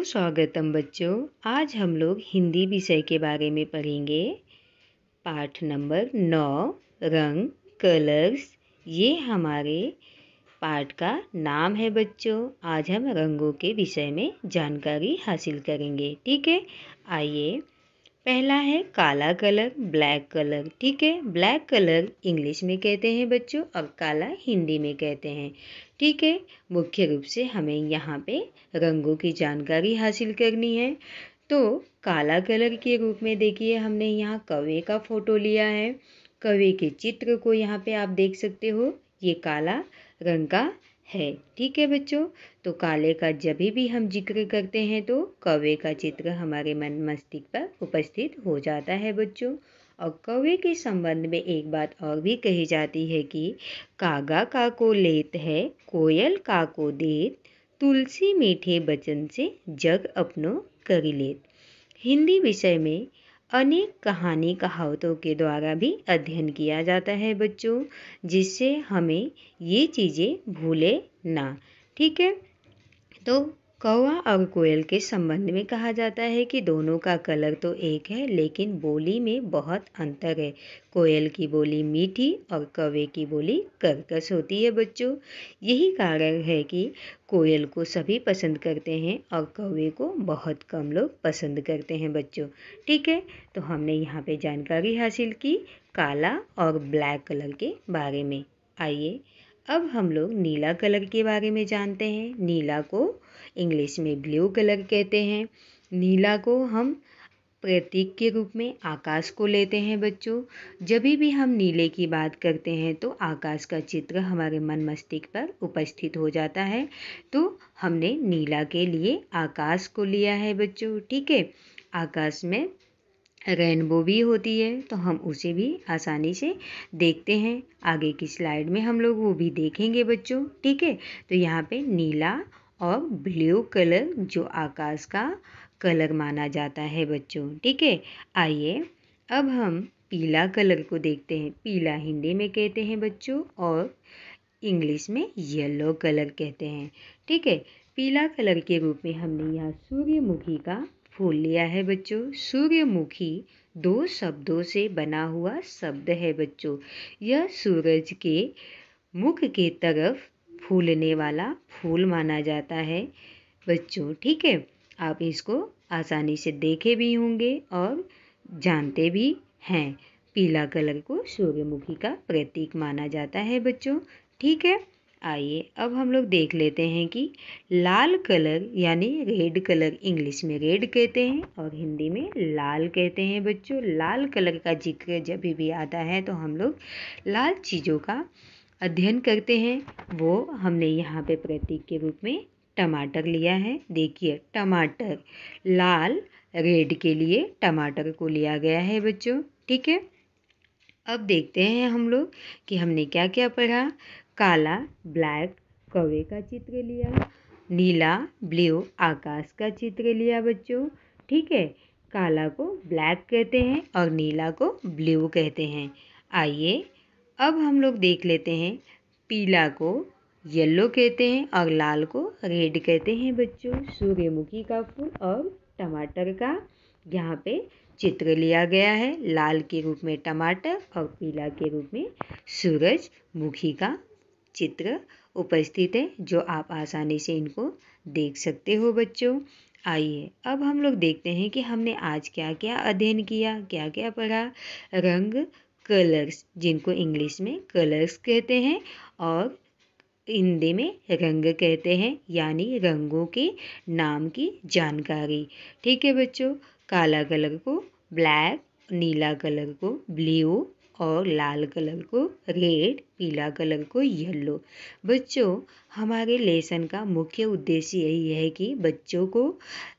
सुस्वागतम बच्चों आज हम लोग हिंदी विषय के बारे में पढ़ेंगे पाठ नंबर नौ रंग कलर्स ये हमारे पाठ का नाम है बच्चों आज हम रंगों के विषय में जानकारी हासिल करेंगे ठीक है आइए पहला है काला कलर ब्लैक कलर ठीक है ब्लैक कलर इंग्लिश में कहते हैं बच्चों और काला हिंदी में कहते हैं ठीक है मुख्य रूप से हमें यहाँ पे रंगों की जानकारी हासिल करनी है तो काला कलर के रूप में देखिए हमने यहाँ कवे का फोटो लिया है कवे के चित्र को यहाँ पे आप देख सकते हो ये काला रंग का है ठीक है बच्चों तो काले का जब भी हम जिक्र करते हैं तो कौवे का चित्र हमारे मन मस्तिष्क पर उपस्थित हो जाता है बच्चों और कौवे के संबंध में एक बात और भी कही जाती है कि कागा का को लेत है कोयल का को देत तुलसी मीठे बचन से जग अपनो करी लेत हिंदी विषय में अनेक कहानी कहावतों के द्वारा भी अध्ययन किया जाता है बच्चों जिससे हमें ये चीज़ें भूले ना ठीक है तो कौवा और कोयल के संबंध में कहा जाता है कि दोनों का कलर तो एक है लेकिन बोली में बहुत अंतर है कोयल की बोली मीठी और कौवे की बोली कर्कश होती है बच्चों यही कारण है कि कोयल को सभी पसंद करते हैं और कौवे को बहुत कम लोग पसंद करते हैं बच्चों ठीक है तो हमने यहाँ पे जानकारी हासिल की काला और ब्लैक कलर के बारे में आइए अब हम लोग नीला कलर के बारे में जानते हैं नीला को इंग्लिश में ब्लू कलर कहते हैं नीला को हम प्रतीक के रूप में आकाश को लेते हैं बच्चों जब भी हम नीले की बात करते हैं तो आकाश का चित्र हमारे मन मस्तिष्क पर उपस्थित हो जाता है तो हमने नीला के लिए आकाश को लिया है बच्चों ठीक है आकाश में रेनबो भी होती है तो हम उसे भी आसानी से देखते हैं आगे की स्लाइड में हम लोग वो भी देखेंगे बच्चों ठीक है तो यहाँ पे नीला और ब्लू कलर जो आकाश का कलर माना जाता है बच्चों ठीक है आइए अब हम पीला कलर को देखते हैं पीला हिंदी में कहते हैं बच्चों और इंग्लिश में येलो कलर कहते हैं ठीक है पीला कलर के रूप में हमने यहाँ सूर्यमुखी का फूल लिया है बच्चों सूर्यमुखी दो शब्दों से बना हुआ शब्द है बच्चों यह सूरज के मुख के तरफ फूलने वाला फूल माना जाता है बच्चों ठीक है आप इसको आसानी से देखे भी होंगे और जानते भी हैं पीला कलर को सूर्यमुखी का प्रतीक माना जाता है बच्चों ठीक है आइए अब हम लोग देख लेते हैं कि लाल कलर यानी रेड कलर इंग्लिश में रेड कहते हैं और हिंदी में लाल कहते हैं बच्चों लाल कलर का जिक्र जब भी आता है तो हम लोग लाल चीज़ों का अध्ययन करते हैं वो हमने यहाँ पे प्रतीक के रूप में टमाटर लिया है देखिए टमाटर लाल रेड के लिए टमाटर को लिया गया है बच्चों ठीक है अब देखते हैं हम लोग कि हमने क्या क्या पढ़ा काला ब्लैक कौवे का चित्र लिया नीला ब्लू आकाश का चित्र लिया बच्चों ठीक है काला को ब्लैक कहते हैं और नीला को ब्लू कहते हैं आइए अब हम लोग देख लेते हैं पीला को येलो कहते हैं और लाल को रेड कहते हैं बच्चों सूर्यमुखी का फूल और टमाटर का यहाँ पे चित्र लिया गया है लाल के रूप में टमाटर और पीला के रूप में सूरजमुखी का चित्र उपस्थित है जो आप आसानी से इनको देख सकते हो बच्चों आइए अब हम लोग देखते हैं कि हमने आज क्या क्या अध्ययन किया क्या क्या पढ़ा रंग कलर्स जिनको इंग्लिश में कलर्स कहते हैं और हिंदी में रंग कहते हैं यानी रंगों के नाम की जानकारी ठीक है बच्चों काला कलर को ब्लैक नीला कलर को ब्लू और लाल कलर को रेड पीला कलर को येलो बच्चों हमारे लेसन का मुख्य उद्देश्य यही है कि बच्चों को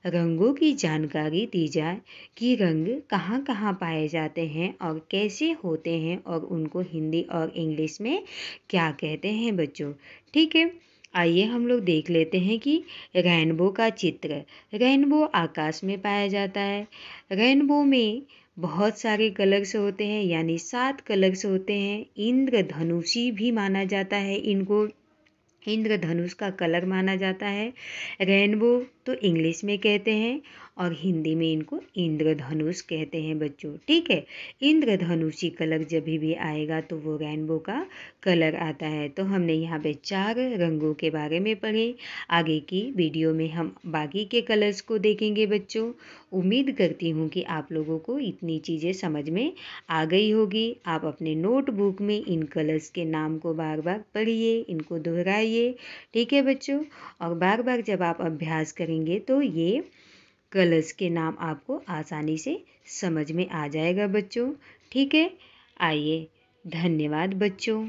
रंगों की जानकारी दी जाए कि रंग कहाँ कहाँ पाए जाते हैं और कैसे होते हैं और उनको हिंदी और इंग्लिश में क्या कहते हैं बच्चों ठीक है आइए हम लोग देख लेते हैं कि रेनबो का चित्र रेनबो आकाश में पाया जाता है रेनबो में बहुत सारे कलर्स होते हैं यानी सात कलर्स होते हैं इंद्रधनुषी भी माना जाता है इनको इंद्रधनुष का कलर माना जाता है रेनबो तो इंग्लिश में कहते हैं और हिंदी में इनको इंद्रधनुष कहते हैं बच्चों ठीक है इंद्रधनुषी कलर जब भी आएगा तो वो रेनबो का कलर आता है तो हमने यहाँ पे चार रंगों के बारे में पढ़े आगे की वीडियो में हम बाकी के कलर्स को देखेंगे बच्चों उम्मीद करती हूँ कि आप लोगों को इतनी चीज़ें समझ में आ गई होगी आप अपने नोटबुक में इन कलर्स के नाम को बार बार पढ़िए इनको दोहराइए ठीक है बच्चों और बार बार जब आप अभ्यास करेंगे तो ये कलर्स के नाम आपको आसानी से समझ में आ जाएगा बच्चों ठीक है आइए धन्यवाद बच्चों